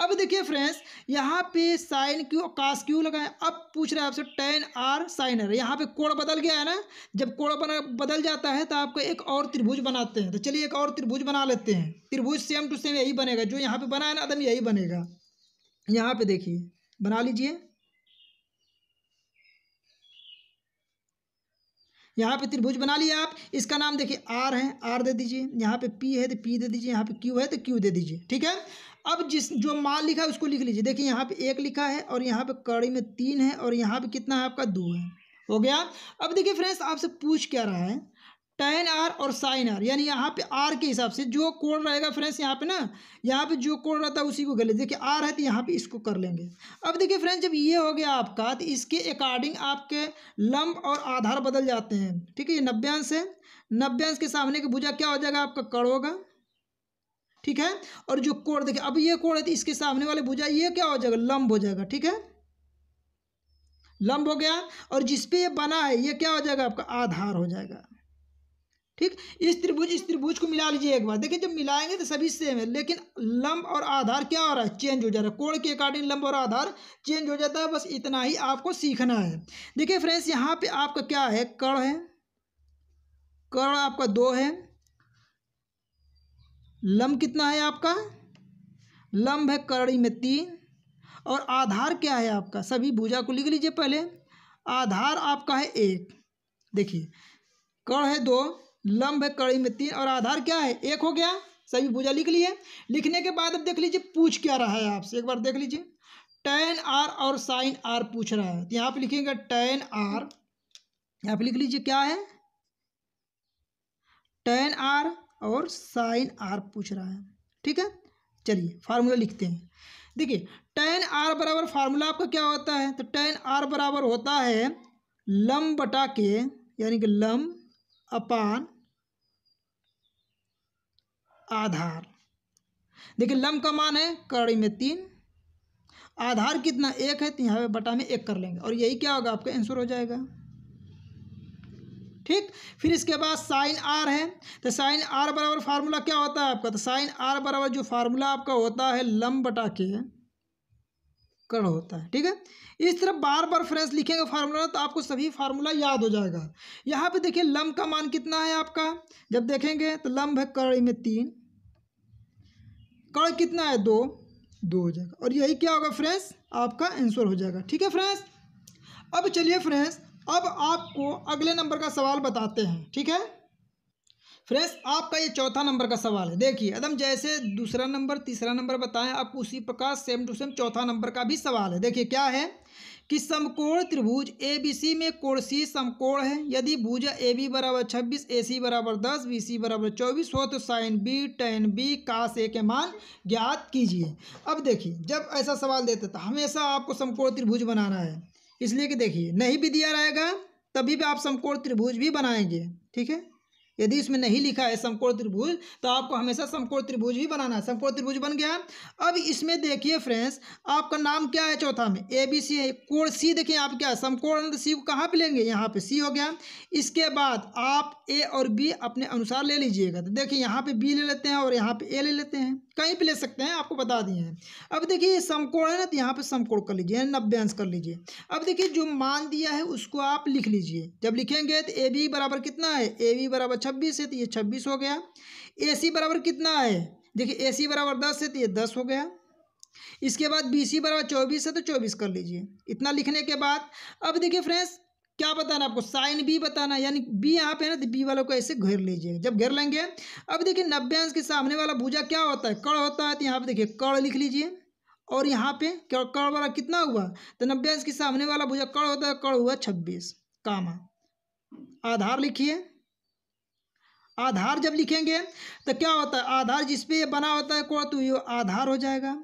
अब देखिए फ्रेंड्स यहाँ पे साइन क्यू कास क्यू लगाएं अब पूछ रहा है आपसे टेन आर साइन आर यहाँ पे कोण बदल गया है ना जब कोण बना बदल जाता है तो आपको एक और त्रिभुज बनाते हैं तो चलिए एक और त्रिभुज बना लेते हैं त्रिभुज सेम टू सेम यही बनेगा जो यहाँ पे बना है ना एकदम यही बनेगा यहाँ पे देखिए बना लीजिए यहाँ पे त्रिभुज बना लिया आप इसका नाम देखिए आर है आर दे दीजिए यहाँ पे पी है तो पी दे दीजिए यहाँ पे क्यू है तो क्यू दे दीजिए ठीक है अब जिस जो माल लिखा है उसको लिख लीजिए देखिए यहाँ पे एक लिखा है और यहाँ पे कड़ी में तीन है और यहाँ पे कितना है आपका दो है हो गया अब देखिए फ्रेंड्स आपसे पूछ क्या रहा है टेन आर और साइन आर यानी यहाँ पे आर के हिसाब से जो कोण रहेगा फ्रेंड्स यहाँ पे ना यहाँ पे जो कोण रहता है उसी को कर देखिए आर है तो यहाँ पे इसको कर लेंगे अब देखिए फ्रेंड्स जब ये हो गया आपका तो इसके अकॉर्डिंग आपके लंब और आधार बदल जाते हैं ठीक है ये नब्बे अंश है नब्बे अंश के सामने की भुजा क्या हो जाएगा आपका कड़ होगा ठीक है और जो कोण देखिए अब ये कोण है तो इसके सामने वाले भुजा ये क्या हो जाएगा लंब हो जाएगा ठीक है लंब हो गया और जिसपे ये बना है ये क्या हो जाएगा आपका आधार हो जाएगा ठीक इस त्रिभुज इस त्रिभुज को मिला लीजिए एक बार देखिए जब मिलाएंगे तो सभी सेम है लेकिन लंब और आधार क्या हो रहा है चेंज हो जा रहा है कोण के अकॉर्डिंग लंब और आधार चेंज हो जाता है बस इतना ही आपको सीखना है देखिए फ्रेंड्स यहाँ पे आपका क्या है कर्ण है कर्ण आपका दो है लंब कितना है आपका लंब है कड़ी में तीन और आधार क्या है आपका सभी भूजा को लिख लीजिए पहले आधार आपका है एक देखिए कर्ण है दो लंब है कड़ी में तीन और आधार क्या है एक हो गया सभी पूजा लिख लिए लिखने के बाद अब देख लीजिए पूछ क्या रहा है आपसे एक बार देख लीजिए टेन आर और साइन आर पूछ रहा है तो यहाँ पे लिखेंगे टेन आर यहाँ पर लिख लीजिए क्या है टेन आर और साइन आर पूछ रहा है ठीक है चलिए फार्मूला लिखते हैं देखिए टेन आर बराबर फार्मूला आपका क्या होता है तो टेन आर बराबर होता है लम बटा के यानी कि लम अपान आधार देखिए लम का मान है कड़ी में तीन आधार कितना एक है तो यहाँ पे बटा में एक कर लेंगे और यही क्या होगा आपका आंसर हो जाएगा ठीक फिर इसके बाद साइन आर है तो साइन आर बराबर फार्मूला क्या होता है आपका तो साइन आर बराबर जो फार्मूला आपका होता है लम बटा के कण होता है ठीक है इस तरह बार बार फ्रेश लिखेंगे फार्मूला तो आपको सभी फार्मूला याद हो जाएगा यहाँ पे देखिए लम्ब का मान कितना है आपका जब देखेंगे तो लम्ब है कण में तीन कण कितना है दो दो हो जाएगा और यही क्या होगा फ्रेंड्स आपका आंसर हो जाएगा ठीक है फ्रेंड्स अब चलिए फ्रेंड्स अब आपको अगले नंबर का सवाल बताते हैं ठीक है फ्रेंड्स आपका ये चौथा नंबर का सवाल है देखिए एकदम जैसे दूसरा नंबर तीसरा नंबर बताएं आपको उसी प्रकार सेम टू सेम चौथा नंबर का भी सवाल है देखिए क्या है कि समकोण त्रिभुज ए बी सी में कोण सी समकोण है यदि भुजा ए बी बराबर छब्बीस ए सी बराबर दस बी सी बराबर चौबीस हो तो साइन बी टेन बी काश ए के मान ज्ञात कीजिए अब देखिए जब ऐसा सवाल देते तो हमेशा आपको समकोण त्रिभुज बनाना है इसलिए कि देखिए नहीं भी दिया रहेगा तभी भी आप समकोण त्रिभुज भी बनाएंगे ठीक है यदि इसमें नहीं लिखा है समकोण त्रिभुज तो आपको हमेशा समकोण त्रिभुज ही बनाना है समकोण त्रिभुज बन गया अब इसमें देखिए फ्रेंड्स आपका नाम क्या है चौथा में ए बी सी है कोण सी देखिए आप क्या समकोण सी को कहाँ पे लेंगे यहाँ पे सी हो गया इसके बाद आप ए और बी अपने अनुसार ले लीजिएगा तो देखिए यहाँ पे बी ले लेते हैं और यहाँ पे ए ले लेते हैं कहीं पर ले सकते हैं आपको बता दिए हैं अब देखिए समकोण है ना तो यहाँ पर समकोण कर लीजिए नब्बे अंश कर लीजिए अब देखिए जो मान दिया है उसको आप लिख लीजिए जब लिखेंगे तो ए बी बराबर कितना है ए बी बराबर छब्बीस है तो ये छब्बीस हो गया ए सी बराबर कितना है देखिए ए सी बराबर दस है तो ये दस हो गया इसके बाद बी सी बराबर चौबीस है तो चौबीस कर लीजिए इतना लिखने के बाद अब देखिए फ्रेंड्स क्या बताना आपको साइन बी बताना यानी बी यहाँ पे है ना तो बी वालों को ऐसे घेर लीजिए जब घेर लेंगे अब देखिए नब्बे अंश के सामने वाला भुजा क्या होता है कड़ होता है तो यहाँ पे देखिए कड़ लिख लीजिए और यहाँ पे क्या कड़ वाला कितना हुआ तो नब्बे अंश के सामने वाला भुजा कड़ होता है कड़ हुआ छब्बीस कामा आधार लिखिए आधार जब लिखेंगे तो क्या होता है आधार जिस पे बना होता है कोण तो ये आधार हो जाएगा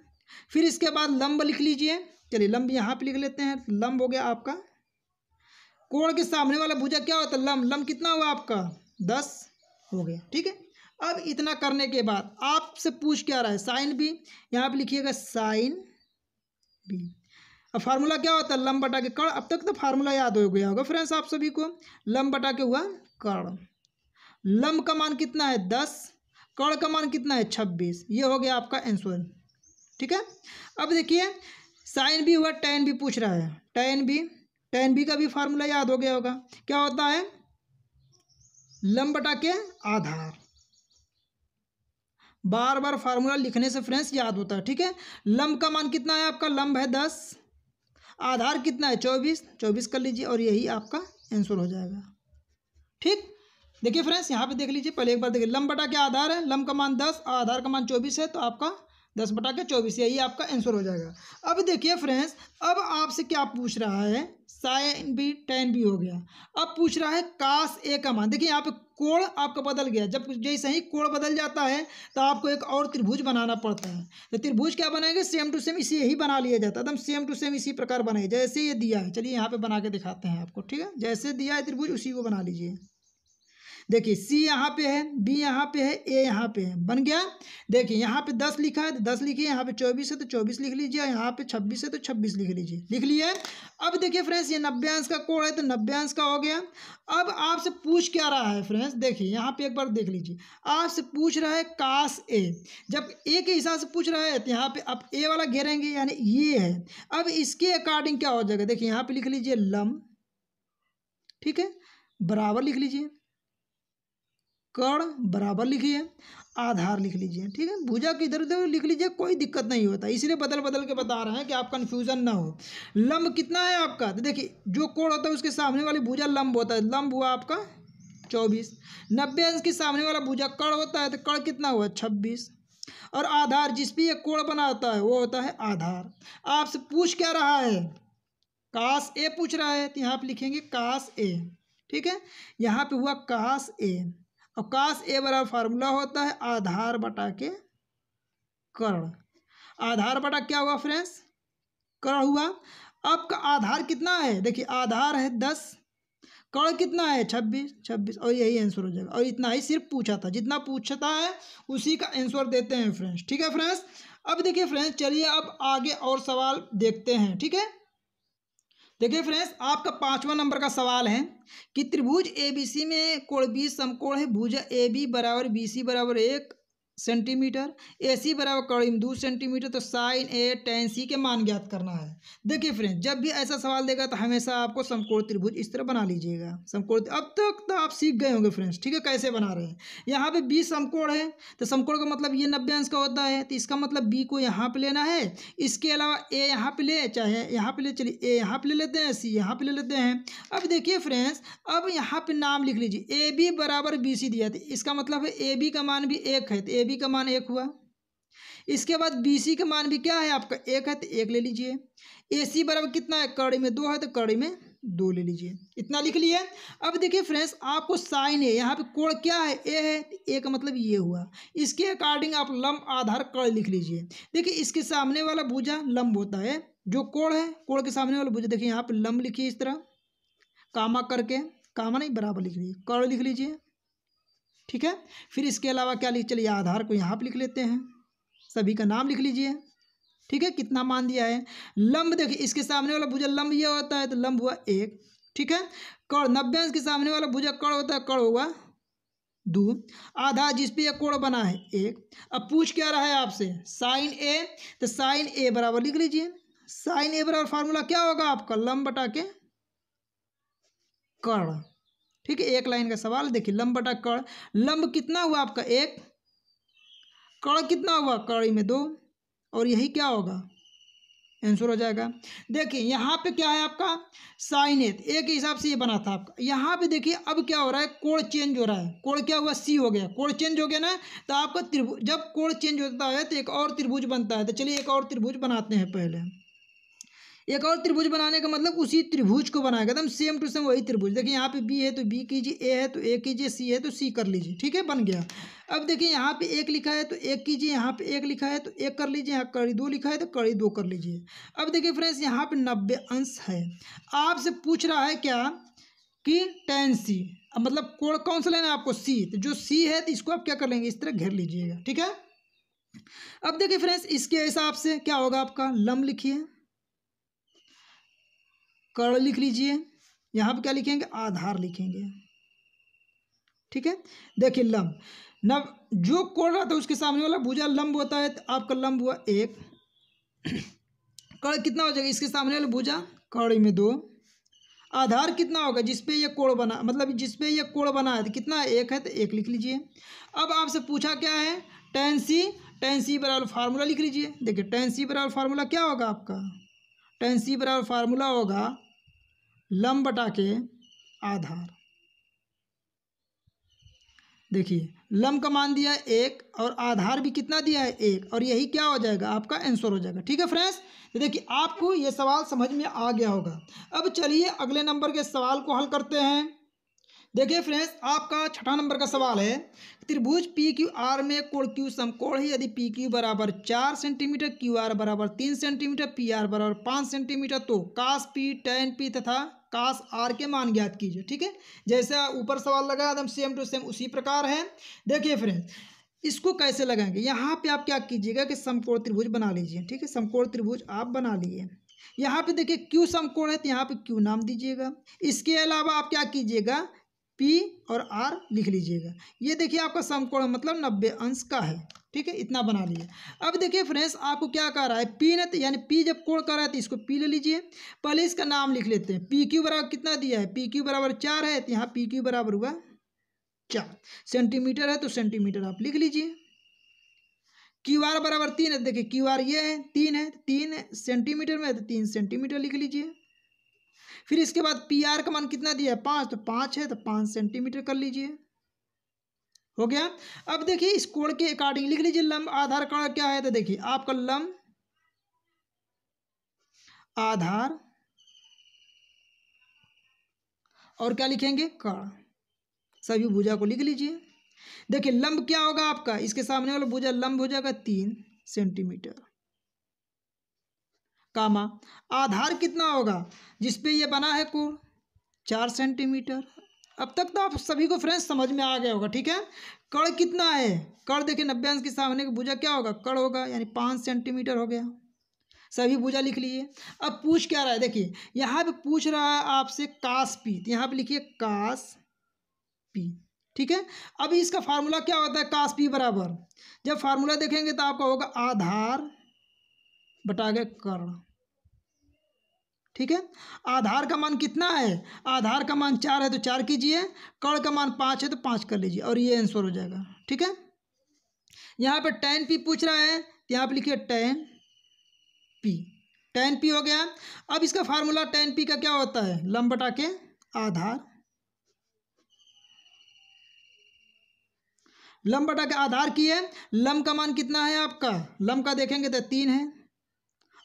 फिर इसके बाद लंब लिख लीजिए चलिए लंब यहाँ पे लिख लेते हैं लंब हो गया आपका कोण के सामने वाला भुजा क्या होता है लंब लंब कितना हुआ आपका दस हो गया ठीक है अब इतना करने के बाद आपसे पूछ क्या रहा है साइन बी यहाँ पर लिखिएगा साइन बी अब फार्मूला क्या होता है लंब बटा के कर्ण अब तक तो फार्मूला याद हो गया होगा फ्रेंड्स आप सभी को लंब बटा के हुआ कर्ण लंब का मान कितना है दस कण का मान कितना है छब्बीस ये हो गया आपका आंसर ठीक है अब देखिए साइन भी हुआ टेन भी पूछ रहा है टेन भी टेन बी का भी फार्मूला याद हो गया होगा क्या होता है लंब बटा के आधार बार बार फार्मूला लिखने से फ्रेंड्स याद होता है ठीक है लंब का मान कितना है आपका लंब है दस आधार कितना है चौबीस चौबीस कर लीजिए और यही आपका आंसर हो जाएगा ठीक देखिए फ्रेंड्स यहाँ पे देख लीजिए पहले एक बार देखिए लम बटा के आधार है लम का मान दस आधार का मान चौबीस है तो आपका दस बटा के चौबीस यही आपका आंसर हो जाएगा अब देखिए फ्रेंड्स अब आपसे क्या पूछ रहा है साइन भी टेन भी हो गया अब पूछ रहा है काश ए का मान देखिए यहाँ पे कोण आपका बदल गया जब जैसे ही कोण बदल जाता है तो आपको एक और त्रिभुज बनाना पड़ता है तो त्रिभुज क्या बनाएंगे सेम टू सेम इसी यही बना लिया जाता है एकदम सेम टू सेम इसी प्रकार बनाए जैसे ये दिया है चलिए यहाँ पे बना के दिखाते हैं आपको ठीक है जैसे दिया है त्रिभुज उसी को बना लीजिए देखिए सी यहाँ पे है बी यहाँ पे है ए यहाँ पे है बन गया देखिए यहाँ पे दस लिखा है तो दस लिखिए यहाँ पे चौबीस है तो चौबीस लिख लीजिए यहाँ पे छब्बीस है तो छब्बीस लिख लीजिए लिख लिए अब देखिए फ्रेंड्स ये नब्बे अंश का कोड है तो अंश का हो गया अब आपसे पूछ क्या रहा है फ्रेंड्स देखिए यहाँ पे एक बार देख लीजिए आपसे पूछ रहा है काश ए जब ए के हिसाब से पूछ रहा है तो यहाँ पे आप ए वाला घेरेंगे यानी ये है अब इसके अकॉर्डिंग क्या हो जाएगा देखिए यहाँ पे लिख लीजिए लम ठीक है बराबर लिख लीजिए कर्ण बराबर लिखिए आधार लिख लीजिए ठीक है भुजा के इधर उधर लिख लीजिए कोई दिक्कत नहीं होता इसलिए बदल बदल के बता रहे हैं कि आप कन्फ्यूजन ना हो लंब कितना है आपका तो देखिए जो कोण होता है उसके सामने वाली भुजा लंब होता है लंब हुआ आपका चौबीस नब्बे अंश के सामने वाला भुजा कड़ होता है तो कड़ कितना हुआ छब्बीस और आधार जिस भी एक कोण बना होता है वो होता है आधार आपसे पूछ क्या रहा है काश ए पूछ रहा है तो यहाँ पर लिखेंगे काश ए ठीक है यहाँ पे हुआ काश ए अब कास ए बराबर फार्मूला होता है आधार बटा के करण आधार बटा क्या हुआ फ्रेंड्स करण हुआ आपका आधार कितना है देखिए आधार है दस कर्ण कितना है छब्बीस छब्बीस और यही आंसर हो जाएगा और इतना ही सिर्फ पूछा था जितना पूछता है उसी का आंसर देते हैं फ्रेंड्स ठीक है फ्रेंड्स अब देखिए फ्रेंड्स चलिए अब आगे और सवाल देखते हैं ठीक है देखिए फ्रेंड्स आपका पांचवा नंबर का सवाल है कि त्रिभुज एबीसी में कोण बी समकोण है भुजा ए बी बराबर बी सी बराबर एक सेंटीमीटर ए सी बराबर कौड़ीम दो सेंटीमीटर तो साइन ए टेन सी के मान ज्ञात करना है देखिए फ्रेंड जब भी ऐसा सवाल देगा तो हमेशा आपको समकोण त्रिभुज इस तरह बना लीजिएगा समकोण अब तक तो आप सीख गए होंगे फ्रेंड्स ठीक है कैसे बना रहे हैं यहाँ पे बी समकोण है तो समकोण का मतलब ये नब्बे अंश का होता है तो इसका मतलब बी को यहाँ पर लेना है इसके अलावा ए यहाँ पर ले चाहे यहाँ पर ले चलिए ए यहाँ पर ले लेते हैं सी यहाँ पर ले लेते हैं अब देखिए फ्रेंड्स अब यहाँ पर नाम लिख लीजिए ए बी बराबर बी सी दिया था तो इसका मतलब है ए बी का मान भी एक है तो ए बी का मान एक हुआ इसके बाद बी सी का मान भी क्या है आपका एक है तो एक ले लीजिए ए सी बराबर कितना है कड़ी में दो है तो कड़ी में दो ले लीजिए इतना लिख लिए अब देखिए फ्रेंड्स आपको साइन है यहाँ पे कोण क्या है ए है ए का मतलब ये हुआ इसके अकॉर्डिंग आप लंब आधार कड़ लिख लीजिए देखिए इसके सामने वाला भुजा लंब होता है जो कोण है कोण के सामने वाला भुजा देखिए यहाँ पे लंब लिखिए इस तरह कामा करके कामा नहीं बराबर लिख लीजिए कड़ लिख लीजिए ठीक है फिर इसके अलावा क्या लिख चलिए आधार को यहाँ पर लिख लेते हैं सभी का नाम लिख लीजिए ठीक है कितना मान दिया है लंब देखिए इसके सामने वाला भुजा लंब यह होता है तो लंब हुआ एक ठीक है कड़ नब्बे अंश के सामने वाला भुजा कड़ होता है कड़ होगा दो आधा जिस पे यह कोण बना है एक अब पूछ क्या रहा है आपसे साइन ए तो साइन ए बराबर लिख लीजिए साइन ए बराबर फार्मूला क्या होगा आपका लंब बटा के कड़ ठीक है एक लाइन का सवाल देखिए लंब बटा कड़ लंब कितना हुआ आपका एक कड़ कितना हुआ कड़ी में दो और यही क्या होगा आंसर हो जाएगा देखिए यहाँ पे क्या है आपका साइनेत एक हिसाब से ये बना था आपका यहाँ पे देखिए अब क्या हो रहा है कोड़ चेंज हो रहा है कोड़ क्या हुआ सी हो गया कोड़ चेंज हो गया ना तो आपका त्रिभुज जब कोड़ चेंज होता है तो एक और त्रिभुज बनता है तो चलिए एक और त्रिभुज बनाते हैं पहले एक और त्रिभुज बनाने का मतलब उसी त्रिभुज को बनाएगा एकदम सेम टू सेम वही त्रिभुज देखिए यहाँ पे बी है तो बी कीजिए ए है तो ए कीजिए सी है तो सी कर लीजिए ठीक है बन गया अब देखिए यहाँ पे एक लिखा है तो एक कीजिए यहाँ पे एक लिखा है तो एक कर लीजिए यहाँ कड़ी दो लिखा है तो कड़ी दो कर लीजिए अब देखिए फ्रेंड्स यहाँ पर नब्बे अंश है आपसे पूछ रहा है क्या कि टेन सी मतलब कोण कौन सा लेना है आपको सी तो जो सी है तो इसको आप क्या कर लेंगे इस तरह घेर लीजिएगा ठीक है अब देखिए फ्रेंड्स इसके हिसाब से क्या होगा आपका लम लिखिए कर्ण लिख लीजिए यहाँ पे क्या लिखेंगे आधार लिखेंगे ठीक है देखिए लंब नब जो कोण रहता है उसके सामने वाला भुजा लंब होता है तो आपका लंब हुआ एक कर्ण कितना हो जाएगा इसके सामने वाला भुजा कर्ण में दो आधार कितना होगा जिसपे यह कोण बना मतलब जिसपे यह कोण बना है तो कितना एक है तो एक लिख लीजिए अब आपसे पूछा क्या है टेन सी टेन सी बराबर फार्मूला लिख लीजिए देखिए टेन सी बराबर फार्मूला क्या होगा आपका टेन सी बराबर फार्मूला होगा लम बटा के आधार देखिए लम का मान दिया है एक और आधार भी कितना दिया है एक और यही क्या हो जाएगा आपका आंसर हो जाएगा ठीक है फ्रेंड्स तो देखिए आपको ये सवाल समझ में आ गया होगा अब चलिए अगले नंबर के सवाल को हल करते हैं देखिए फ्रेंड्स आपका छठा नंबर का सवाल है त्रिभुज पी क्यू आर में कोण क्यू समकोण है यदि पी क्यू बराबर चार सेंटीमीटर क्यू आर बराबर तीन सेंटीमीटर पी आर बराबर पाँच सेंटीमीटर तो कास पी टेन पी तथा कास आर के मान ज्ञात कीजिए ठीक है जैसे ऊपर सवाल लगा एकदम सेम टू सेम उसी प्रकार है देखिए फ्रेंड्स इसको कैसे लगाएंगे यहाँ पे आप क्या कीजिएगा कि समकोण त्रिभुज बना लीजिए ठीक है समकोण त्रिभुज आप बना लिए यहाँ पे देखिए क्यू समकोण है तो यहाँ पे क्यू नाम दीजिएगा इसके अलावा आप क्या कीजिएगा पी और आर लिख लीजिएगा ये देखिए आपका समकोण मतलब नब्बे अंश का है ठीक है इतना बना लिए अब देखिए फ्रेंड्स आपको क्या कह रहा है पी ने तो, यानी पी जब कोण कर रहा है तो इसको पी ले लीजिए पहले इसका नाम लिख लेते हैं पी क्यू बराबर कितना दिया है पी क्यू बराबर चार है तो यहाँ पी क्यू बराबर हुआ चार सेंटीमीटर है तो सेंटीमीटर आप लिख लीजिए क्यू आर बराबर तीन है तो देखिए क्यू आर ये है तीन है तो तीन सेंटीमीटर में है तो तीन सेंटीमीटर लिख लीजिए फिर इसके बाद पी आर का मान कितना दिया है पाँच तो पाँच है तो पाँच सेंटीमीटर कर लीजिए हो गया अब देखिए इस कोण के अकॉर्डिंग लिख लीजिए लंब आधार कोण क्या है तो देखिए आपका लंब आधार और क्या लिखेंगे कण सभी भुजा को लिख लीजिए देखिए लंब क्या होगा आपका इसके सामने वाला भुजा लंब हो जाएगा तीन सेंटीमीटर कामा आधार कितना होगा जिस पे ये बना है कोण चार सेंटीमीटर अब तक तो आप सभी को फ्रेंड्स समझ में आ गया होगा ठीक है कड़ कितना है कड़ देखिए नब्बे अंश के सामने की भुजा क्या होगा कड़ होगा यानी पाँच सेंटीमीटर हो गया सभी भुजा लिख लिए अब पूछ क्या रहा है देखिए यहाँ पे पूछ रहा है आपसे काश पी तो यहाँ पे लिखिए काश पी ठीक है अब इसका फार्मूला क्या होता है काश पी बराबर जब फार्मूला देखेंगे तो आपका होगा आधार बटा आगे कर्ण ठीक है आधार का मान कितना है आधार का मान चार है तो चार कीजिए कर्ण का मान पाँच है तो पाँच कर लीजिए और ये आंसर हो जाएगा ठीक है यहाँ पर टेन पी पूछ रहा है तो यहाँ पर लिखिए टेन पी टेन पी हो गया अब इसका फार्मूला टेन पी का क्या होता है लम बटा के आधार लम बटा के आधार की है लम का मान कितना है आपका लम का देखेंगे तो तीन है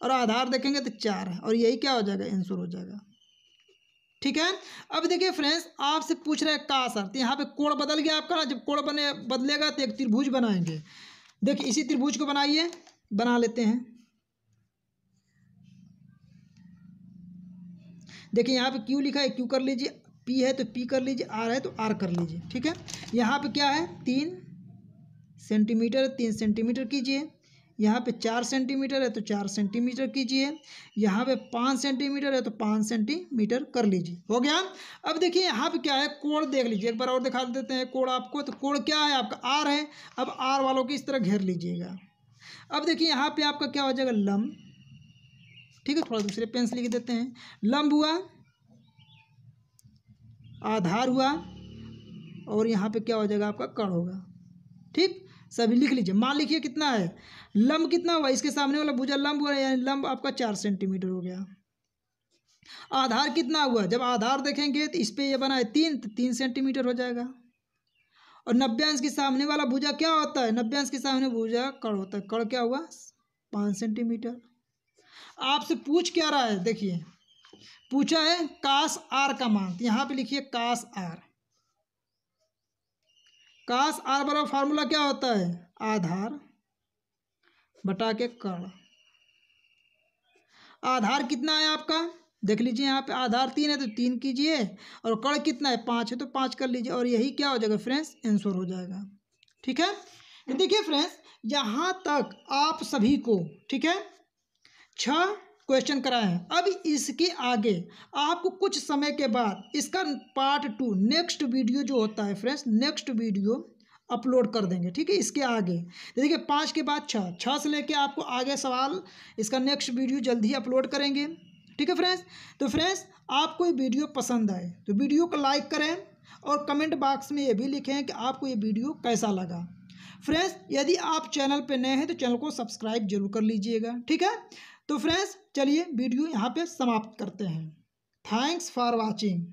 और आधार देखेंगे तो चार है और यही क्या हो जाएगा आंसर हो जाएगा ठीक है अब देखिए फ्रेंड्स आपसे पूछ रहे हैं का सर तो यहाँ पे कोण बदल गया आपका ना जब कोण बने बदलेगा तो एक त्रिभुज बनाएंगे देखिए इसी त्रिभुज को बनाइए बना लेते हैं देखिए यहाँ पे क्यू लिखा है क्यू कर लीजिए पी है तो पी कर लीजिए आर है तो आर कर लीजिए ठीक है यहाँ पे क्या है तीन सेंटीमीटर तीन सेंटीमीटर कीजिए यहाँ पे चार सेंटीमीटर है तो चार सेंटीमीटर कीजिए यहाँ पे पाँच सेंटीमीटर है तो पाँच सेंटीमीटर कर लीजिए हो गया अब देखिए यहाँ पे क्या है कोड़ देख लीजिए एक बार और दिखा देते हैं कोड़ आपको तो कोड़ क्या है आपका आर है अब आर वालों की इस तरह घेर लीजिएगा अब देखिए यहाँ पर आपका क्या हो जाएगा लम्ब ठीक है थोड़ा दूसरे पेन से लिख देते हैं लम्ब हुआ आधार हुआ और यहाँ पे क्या हो जाएगा आपका कड़ होगा ठीक सभी लिख लीजिए मान लिखिए कितना है लंब कितना हुआ इसके सामने वाला भुजा लंब हुआ यानी लंब आपका चार सेंटीमीटर हो गया आधार कितना हुआ जब आधार देखेंगे तो इस पर यह बना है तीन तो तीन सेंटीमीटर हो जाएगा और नब्बे के सामने वाला भुजा क्या होता है नब्बे के सामने भुजा कड़ होता है कड़ क्या हुआ पाँच सेंटीमीटर आपसे पूछ क्या रहा है देखिए पूछा है काश आर का मान तो यहाँ पे लिखिए काश आर काश आर बराबर फार्मूला क्या होता है आधार बटा के कर्ण आधार कितना है आपका देख लीजिए यहाँ पे आधार तीन है तो तीन कीजिए और कर्ण कितना है पाँच है तो पाँच कर लीजिए और यही क्या हो जाएगा फ्रेंड्स आंसर हो जाएगा ठीक है देखिए फ्रेंड्स यहाँ तक आप सभी को ठीक है छः क्वेश्चन कराए हैं अब इसके आगे आपको कुछ समय के बाद इसका पार्ट टू नेक्स्ट वीडियो जो होता है फ्रेंड्स नेक्स्ट वीडियो अपलोड कर देंगे ठीक है इसके आगे देखिए पाँच के बाद छः छः से लेके आपको आगे सवाल इसका नेक्स्ट वीडियो जल्द ही अपलोड करेंगे ठीक है फ्रेंड्स तो फ्रेंड्स आपको ये वीडियो पसंद आए तो वीडियो को लाइक करें और कमेंट बॉक्स में ये भी लिखें कि आपको ये वीडियो कैसा लगा फ्रेंड्स यदि आप चैनल पर नए हैं तो चैनल को सब्सक्राइब जरूर कर लीजिएगा ठीक है तो फ्रेंड्स चलिए वीडियो यहाँ पे समाप्त करते हैं थैंक्स फॉर वाचिंग